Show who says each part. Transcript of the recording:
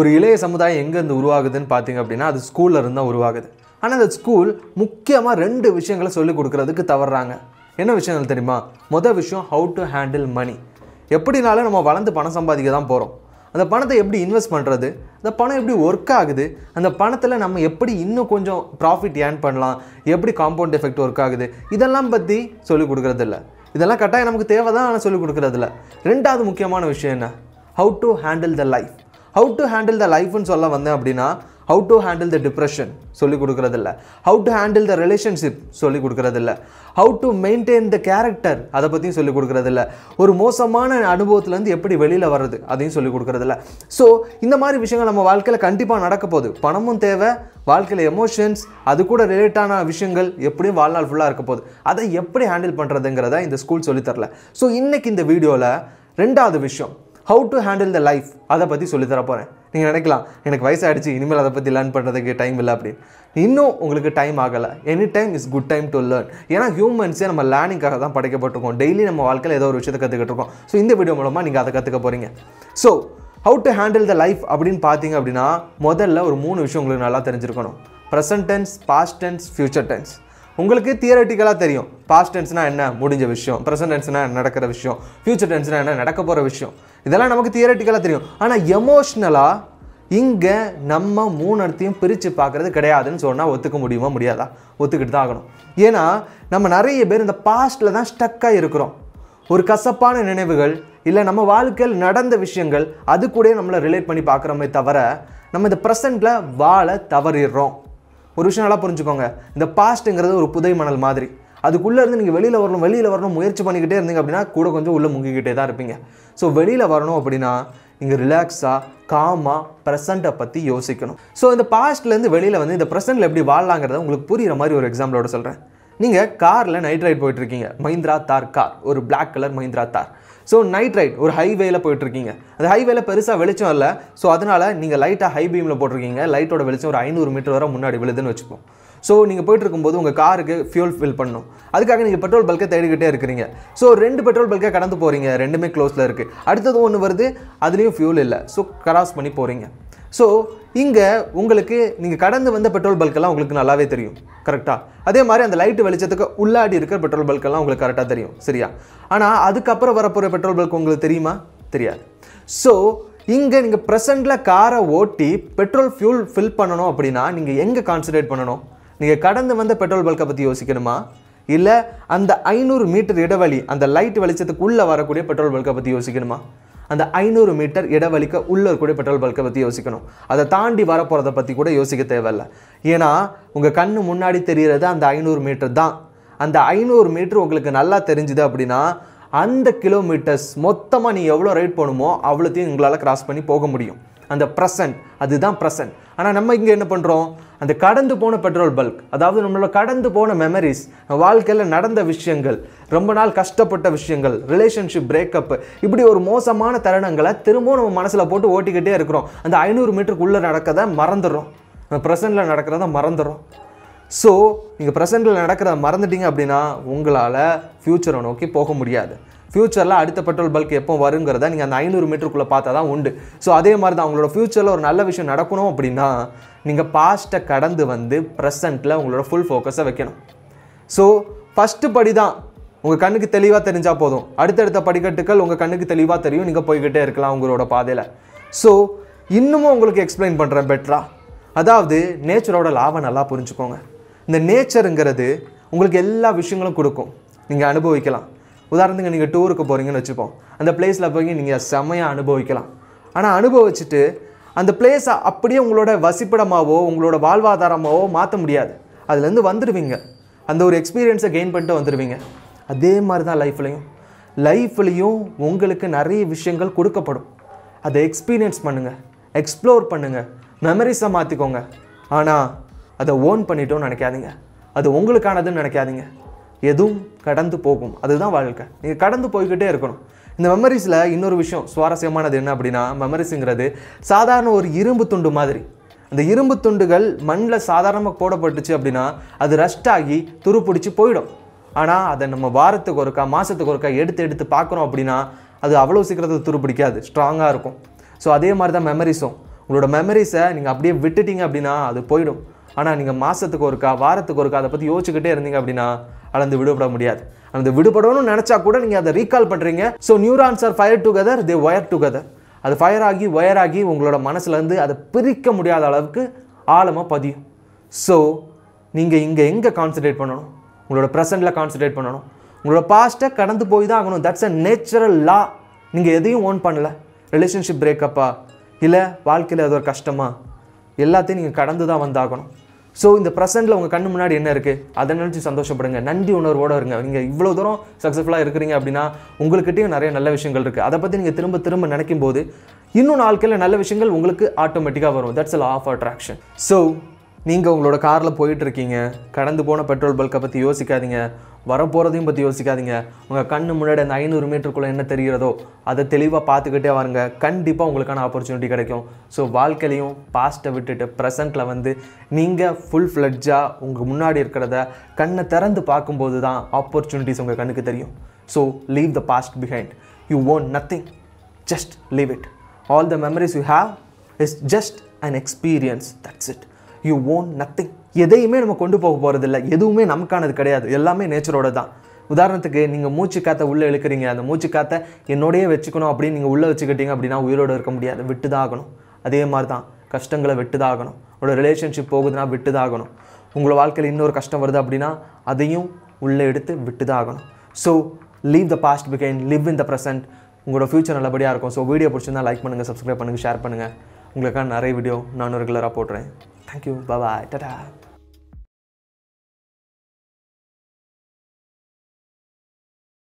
Speaker 1: ஒரு இளைய சமுதாயம் எங்கேருந்து உருவாகுதுன்னு பார்த்தீங்க அப்படின்னா அது ஸ்கூலில் இருந்தால் உருவாகுது ஆனால் அந்த ஸ்கூல் முக்கியமாக ரெண்டு விஷயங்களை சொல்லிக் கொடுக்குறதுக்கு தவறாங்க என்ன விஷயங்கள் தெரியுமா மொதல் விஷயம் ஹவு டு ஹேண்டில் மணி எப்படினாலும் நம்ம வளர்ந்து பணம் சம்பாதிக்க தான் போகிறோம் அந்த பணத்தை எப்படி இன்வெஸ்ட் பண்ணுறது அந்த பணம் எப்படி ஒர்க் ஆகுது அந்த பணத்தில் நம்ம எப்படி இன்னும் கொஞ்சம் ப்ராஃபிட் ஏர்ன் பண்ணலாம் எப்படி காம்பவுண்ட் எஃபெக்ட் ஒர்க் ஆகுது இதெல்லாம் பற்றி சொல்லிக் கொடுக்குறதில்ல இதெல்லாம் கட்டாயம் நமக்கு தேவை தான் ஆனால் சொல்லிக் கொடுக்குறதில்ல ரெண்டாவது முக்கியமான விஷயம் என்ன how to handle the life how to handle the லைஃப்னு சொல்ல வந்தேன் அப்படின்னா how to handle the depression சொல்லிக் கொடுக்குறதில்ல how to handle the relationship சொல்லிக் கொடுக்குறதில்ல how to maintain the character அதை பற்றியும் சொல்லிக் கொடுக்குறதில்ல ஒரு மோசமான அனுபவத்துலேருந்து எப்படி வெளியில் வர்றது அதையும் சொல்லிக் கொடுக்குறதில்ல ஸோ இந்த மாதிரி விஷயங்கள் நம்ம வாழ்க்கையில் கண்டிப்பாக நடக்க போகுது பணமும் தேவை வாழ்க்கையில் எமோஷன்ஸ் அது கூட ரிலேட்டான விஷயங்கள் எப்படியும் வாழ்நாள் ஃபுல்லாக இருக்க போகுது அதை எப்படி ஹேண்டில் பண்ணுறதுங்கிறத இந்த ஸ்கூல் சொல்லித்தரல ஸோ இன்றைக்கி இந்த வீடியோவில் ரெண்டாவது விஷயம் how to handle the life அதை பற்றி சொல்லித்தர போகிறேன் நீங்கள் நினைக்கலாம் எனக்கு வயசாகிடுச்சு இனிமேல் அதை பற்றி லேர்ன் பண்ணுறதுக்கு டைம் இல்லை அப்படின்னு இன்னும் உங்களுக்கு டைம் ஆகலை any time is good time to learn ஏன்னா ஹியூமன்ஸே நம்ம லேர்னிங்காக தான் படைக்கப்பட்டிருக்கோம் டெய்லி நம்ம வாழ்க்கையில் ஏதோ ஒரு விஷயத்தை கற்றுக்கிட்டு இருக்கோம் ஸோ இந்த வீடியோ மூலமாக நீங்கள் அதை கற்றுக்க போகிறீங்க so how to handle the life அப்படின்னு பார்த்தீங்க அப்படின்னா முதல்ல ஒரு மூணு விஷயம் உங்களுக்கு நல்லா தெரிஞ்சிருக்கணும் present tense past tense future tense உங்களுக்கு தியரட்டிக்கலாக தெரியும் பாஸ்ட் டென்ஸ்னால் என்ன முடிஞ்ச விஷயம் ப்ரெசன்ட் டென்ஸ்னால் நடக்கிற விஷயம் ஃப்யூச்சர் டென்ஸ்னால் என்ன நடக்க போகிற விஷயம் இதெல்லாம் நமக்கு தியரட்டிக்கலாக தெரியும் ஆனால் எமோஷ்னலாக இங்கே நம்ம மூணு இடத்தையும் பிரித்து பார்க்குறது கிடையாதுன்னு சொன்னால் ஒத்துக்க முடியுமா முடியாதா ஒத்துக்கிட்டு தான் ஆகணும் ஏன்னா நம்ம நிறைய பேர் இந்த பாஸ்ட்டில் தான் ஸ்டக்காக இருக்கிறோம் ஒரு கசப்பான நினைவுகள் இல்லை நம்ம வாழ்க்கையில் நடந்த விஷயங்கள் அது கூட நம்மளை ரிலேட் பண்ணி பார்க்குறோமே தவிர நம்ம இந்த ப்ரெசண்ட்டில் வாழ தவறிடுறோம் ஒரு விஷயம் நல்லா புரிஞ்சுக்கோங்க இந்த பாஸ்ட்டுங்கிறது ஒரு புதை மணல் மாதிரி அதுக்குள்ளே இருந்து நீங்கள் வெளியில் வரணும் வெளியில் வரணும் முயற்சி பண்ணிக்கிட்டே இருந்தீங்க அப்படின்னா கூட கொஞ்சம் உள்ளே முங்கிக்கிட்டே தான் இருப்பீங்க ஸோ வெளியில் வரணும் அப்படின்னா நீங்கள் ரிலாக்ஸாக காமாக ப்ரெசண்ட்டை பற்றி யோசிக்கணும் ஸோ இந்த பாஸ்ட்லேருந்து வெளியில் வந்து இந்த ப்ரெசென்ட்டில் எப்படி வாழலாங்கிறத உங்களுக்கு புரிகிற மாதிரி ஒரு எக்ஸாம்பிளோட சொல்கிறேன் நீங்கள் காரில் நைட் ரைட் போயிட்டுருக்கீங்க மஹிந்திரா தார் கார் ஒரு பிளாக் கலர் மஹிந்திரா தார் ஸோ நைட் ரைட் ஒரு ஹைவேயில் போயிட்டுருக்கீங்க அந்த ஹைவேல பெருசாக வெளிச்சம் இல்லை ஸோ அதனால் நீங்கள் லைட்டாக ஹை பீமில் போட்டிருக்கீங்க லைட்டோட வெளிச்சம் ஒரு ஐநூறு மீட்டர் வரை முன்னாடி விழுதுன்னு வச்சுப்போம் ஸோ நீங்கள் போயிட்டு இருக்கும்போது உங்கள் காருக்கு ஃபியூல் ஃபில் பண்ணணும் அதுக்காக நீங்கள் பெட்ரோல் பல்க்கை தேடிக்கிட்டே இருக்கிறீங்க ஸோ ரெண்டு பெட்ரோல் பல்கை கடந்து போகிறீங்க ரெண்டுமே க்ளோஸில் இருக்குது அடுத்தது ஒன்று வருது அதுலேயும் ஃபியூல் இல்லை ஸோ கராஸ் பண்ணி போகிறீங்க ஸோ இங்கே உங்களுக்கு நீங்கள் கடந்து வந்த பெட்ரோல் பல்கெல்லாம் உங்களுக்கு நல்லாவே தெரியும் கரெக்டாக அதே மாதிரி அந்த லைட்டு வெளிச்சத்துக்கு உள்ளாடி இருக்கிற பெட்ரோல் பல்கெல்லாம் உங்களுக்கு கரெக்டாக தெரியும் சரியா ஆனால் அதுக்கப்புறம் வரப்போகிற பெட்ரோல் பல்க் உங்களுக்கு தெரியுமா தெரியாது ஸோ இங்கே நீங்கள் ப்ரெசண்டில் காரை ஓட்டி பெட்ரோல் ஃபியூல் ஃபில் பண்ணணும் அப்படின்னா நீங்கள் எங்கே கான்சன்ட்ரேட் பண்ணணும் நீங்கள் கடந்து வந்த பெட்ரோல் பல்கை பற்றி யோசிக்கணுமா இல்லை அந்த ஐநூறு மீட்டர் இடைவெளி அந்த லைட் வெளிச்சத்துக்குள்ளே வரக்கூடிய பெட்ரோல் பல்கை பற்றி யோசிக்கணுமா அந்த ஐநூறு மீட்டர் இடைவெளிக்கு உள்ளே இருக்கக்கூடிய பெட்ரோல் பல்கை பற்றி யோசிக்கணும் அதை தாண்டி வரப்போகிறத பற்றி கூட யோசிக்க தேவையில்லை ஏன்னா உங்கள் கண்ணு முன்னாடி தெரிகிறது அந்த ஐநூறு மீட்டர் தான் அந்த ஐநூறு மீட்டர் உங்களுக்கு நல்லா தெரிஞ்சுது அப்படின்னா அந்த கிலோமீட்டர்ஸ் மொத்தமாக நீ எவ்வளோ ரைட் போகணுமோ அவ்வளோத்தையும் உங்களால் கிராஸ் பண்ணி போக முடியும் அந்த ப்ரெசன்ட் அதுதான் ப்ரெசன்ட் ஆனால் நம்ம இங்கே என்ன பண்ணுறோம் அந்த கடந்து போன பெட்ரோல் பல்க் அதாவது நம்மளோட கடந்து போன மெமரிஸ் வாழ்க்கையில் நடந்த விஷயங்கள் ரொம்ப நாள் கஷ்டப்பட்ட விஷயங்கள் ரிலேஷன்ஷிப் பிரேக்கப் இப்படி ஒரு மோசமான தருணங்களை திரும்பவும் நம்ம மனசில் போட்டு ஓட்டிக்கிட்டே இருக்கிறோம் அந்த ஐநூறு மீட்டருக்குள்ளே நடக்கதை மறந்துடுறோம் ப்ரெசண்டில் நடக்கிறத மறந்துடும் ஸோ நீங்கள் ப்ரெசென்ட்டில் நடக்கிறத மறந்துட்டீங்க அப்படின்னா உங்களால் ஃப்யூச்சரை நோக்கி போக முடியாது ஃபியூச்சரில் அடுத்த பெட்ரோல் பல்க் எப்போ வருங்கிறத நீங்கள் அந்த ஐநூறு மீட்டருக்குள்ளே பார்த்தா தான் உண்டு ஸோ அதே மாதிரி தான் உங்களோட ஃப்யூச்சரில் ஒரு நல்ல விஷயம் நடக்கணும் அப்படின்னா நீங்கள் பாஸ்ட்டை கடந்து வந்து ப்ரெசண்ட்டில் உங்களோட ஃபுல் ஃபோக்கஸை வைக்கணும் ஸோ ஃபஸ்ட்டு படி தான் உங்கள் கண்ணுக்கு தெளிவாக தெரிஞ்சால் போதும் அடுத்தடுத்த படிக்கட்டுகள் உங்கள் கண்ணுக்கு தெளிவாக தெரியும் நீங்கள் போய்கிட்டே இருக்கலாம் உங்களோட பாதையில் ஸோ இன்னமும் உங்களுக்கு எக்ஸ்பிளைன் பண்ணுறேன் பெட்ரா அதாவது நேச்சரோட லாபம் நல்லா புரிஞ்சுக்கோங்க இந்த நேச்சருங்கிறது உங்களுக்கு எல்லா விஷயங்களும் கொடுக்கும் நீங்கள் அனுபவிக்கலாம் உதாரணத்துக்கு நீங்கள் டூருக்கு போகிறீங்கன்னு வச்சுப்போம் அந்த பிளேஸில் போய் நீங்கள் செமையாக அனுபவிக்கலாம் ஆனால் அனுபவிச்சுட்டு அந்த பிளேஸை அப்படியே உங்களோட வசிப்பிடமாகவோ உங்களோட வாழ்வாதாரமாகவோ மாற்ற முடியாது அதுலேருந்து வந்துடுவீங்க அந்த ஒரு எக்ஸ்பீரியன்ஸை கெயின் பண்ணிட்டு வந்துடுவீங்க அதே மாதிரி தான் லைஃப்லேயும் லைஃப்லேயும் உங்களுக்கு நிறைய விஷயங்கள் கொடுக்கப்படும் அதை எக்ஸ்பீரியன்ஸ் பண்ணுங்கள் எக்ஸ்ப்ளோர் பண்ணுங்கள் மெமரிஸை மாற்றிக்கோங்க ஆனால் அதை ஓன் பண்ணிட்டோம்னு நினைக்காதீங்க அது உங்களுக்கானதுன்னு நினைக்காதீங்க எதுவும் கடந்து போகும் அதுதான் வாழ்க்கை நீங்கள் கடந்து போய்கிட்டே இருக்கணும் இந்த மெமரிஸில் இன்னொரு விஷயம் சுவாரஸ்யமானது என்ன அப்படின்னா மெமரிஸுங்கிறது சாதாரண ஒரு இரும்பு துண்டு மாதிரி அந்த இரும்பு துண்டுகள் மண்ணில் சாதாரணமாக போடப்பட்டுச்சு அப்படின்னா அது ரஸ்ட் ஆகி துருப்பிடிச்சு போயிடும் ஆனால் அதை நம்ம வாரத்துக்கு ஒருக்கா மாதத்துக்கு ஒருக்கா எடுத்து எடுத்து பார்க்குறோம் அப்படின்னா அது அவ்வளோ சீக்கிரத்தில் துருப்பிடிக்காது ஸ்ட்ராங்காக இருக்கும் ஸோ அதே மாதிரி தான் மெமரிஸும் உங்களோட மெமரிஸை நீங்கள் அப்படியே விட்டுட்டீங்க அப்படின்னா அது போயிடும் ஆனால் நீங்கள் மாதத்துக்கு ஒருக்கா வாரத்துக்கு ஒருக்கா அதை பற்றி யோசிச்சுக்கிட்டே இருந்தீங்க அப்படின்னா அளந்து விடுபட முடியாது அந்த விடுபடணும்னு நினச்சா கூட நீங்கள் அதை ரீகால் பண்ணுறீங்க so neurons are fire together they wire together அது ஃபயர் ஆகி ஒயர் ஆகி உங்களோட மனசுலேருந்து அதை பிரிக்க முடியாத அளவுக்கு ஆழமாக பதியும் ஸோ நீங்கள் இங்கே எங்கே கான்சன்ட்ரேட் பண்ணணும் உங்களோட ப்ரெசண்ட்டில் கான்சன்ட்ரேட் பண்ணணும் உங்களோட பாஸ்ட்டை கடந்து போய் தான் ஆகணும் தட்ஸ் அ நேச்சுரல் லா நீங்கள் எதையும் ஓன் பண்ணலை ரிலேஷன்ஷிப் பிரேக்கப்பா இல்லை வாழ்க்கையில் ஏதோ ஒரு கஷ்டமா எல்லாத்தையும் நீங்கள் கடந்து தான் வந்தாகணும் ஸோ இந்த ப்ரெசென்ட்டில் உங்கள் கண்ணு முன்னாடி என்ன இருக்குது அதை நினச்சி சந்தோஷப்படுங்க நன்றி உணர்வோடு இருங்க நீங்கள் இவ்வளோ தூரம் சக்ஸஸ்ஃபுல்லாக இருக்கிறீங்க அப்படின்னா உங்கள்கிட்டையும் நிறைய நல்ல விஷயங்கள் இருக்குது அதை பற்றி நீங்கள் திரும்ப திரும்ப நினைக்கும் போது இன்னும் நாட்களில் நல்ல விஷயங்கள் உங்களுக்கு ஆட்டோமேட்டிக்காக வரும் that's a law of attraction so நீங்கள் உங்களோட காரில் இருக்கீங்க கடந்து போன பெட்ரோல் பல்க்கை பற்றி யோசிக்காதீங்க வரப்போகிறதையும் பற்றி யோசிக்காதீங்க உங்கள் கண்ணு முன்னாடி அந்த ஐநூறு மீட்டருக்குள்ளே என்ன தெரிகிறதோ அதை தெளிவாக பார்த்துக்கிட்டே வாருங்க கண்டிப்பாக உங்களுக்கான ஆப்பர்ச்சுனிட்டி கிடைக்கும் ஸோ வாழ்க்கையிலையும் பாஸ்ட்டை விட்டுட்டு ப்ரெசண்ட்டில் வந்து நீங்கள் ஃபுல் ஃப்ளட்ஜாக உங்கள் முன்னாடி இருக்கிறத கண்ணை திறந்து பார்க்கும்போது தான் ஆப்பர்ச்சுனிட்டிஸ் உங்கள் கண்ணுக்கு தெரியும் so leave the past behind you own nothing just leave it all the memories you have is just an experience that's it you own nothing எதையுமே நம்ம கொண்டு போக போகிறதில்ல எதுவுமே நமக்கானது கிடையாது எல்லாமே நேச்சரோட தான் உதாரணத்துக்கு நீங்கள் மூச்சு காற்றை உள்ளே இழுக்கிறீங்க அந்த மூச்சு காற்றை என்னோடய வச்சுக்கணும் அப்படின்னு நீங்கள் உள்ளே வச்சுக்கிட்டீங்க அப்படின்னா உயிரோடு இருக்க முடியாது விட்டு தான் ஆகணும் அதே மாதிரி தான் கஷ்டங்களை விட்டுதாகணும் தான் ஆகணும் உங்களோட ரிலேஷன்ஷிப் போகுதுன்னா விட்டுதாகணும் உங்களோட வாழ்க்கையில் இன்னொரு கஷ்டம் வருது அப்படின்னா அதையும் உள்ளே எடுத்து விட்டு தான் ஆகணும் ஸோ லீவ் த பாஸ்ட் பிகைன் லிவ் இன் த ப்ரெசன்ட் உங்களோட ஃப்யூச்சர் நல்லபடியாக இருக்கும் ஸோ வீடியோ பிடிச்சிருந்தா லைக் பண்ணுங்கள் சப்ஸ்கிரைப் பண்ணுங்கள் ஷேர் பண்ணுங்கள் உங்களுக்கான நிறைய வீடியோ நான் ரெகுலராக போடுறேன் Thank you. Bye bye. Ta da.